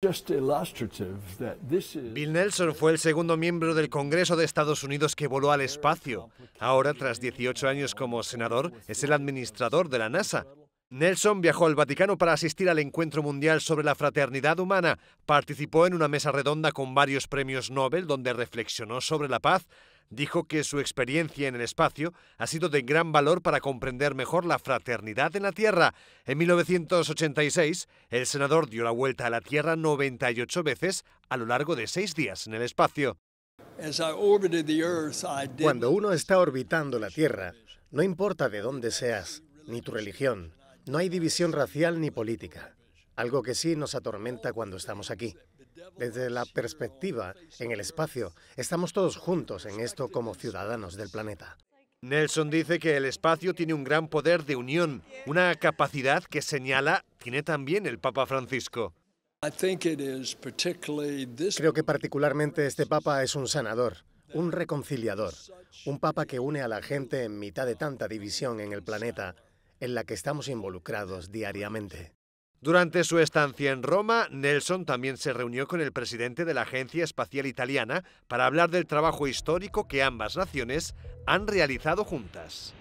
Bill Nelson fue el segundo miembro del Congreso de Estados Unidos que voló al espacio. Ahora, tras 18 años como senador, es el administrador de la NASA. Nelson viajó al Vaticano para asistir al Encuentro Mundial sobre la Fraternidad Humana. Participó en una mesa redonda con varios premios Nobel donde reflexionó sobre la paz dijo que su experiencia en el espacio ha sido de gran valor para comprender mejor la fraternidad en la Tierra. En 1986, el senador dio la vuelta a la Tierra 98 veces a lo largo de seis días en el espacio. Cuando uno está orbitando la Tierra, no importa de dónde seas, ni tu religión, no hay división racial ni política, algo que sí nos atormenta cuando estamos aquí desde la perspectiva en el espacio. Estamos todos juntos en esto como ciudadanos del planeta. Nelson dice que el espacio tiene un gran poder de unión, una capacidad que señala tiene también el Papa Francisco. Creo que particularmente este Papa es un sanador, un reconciliador, un Papa que une a la gente en mitad de tanta división en el planeta en la que estamos involucrados diariamente. Durante su estancia en Roma, Nelson también se reunió con el presidente de la Agencia Espacial Italiana para hablar del trabajo histórico que ambas naciones han realizado juntas.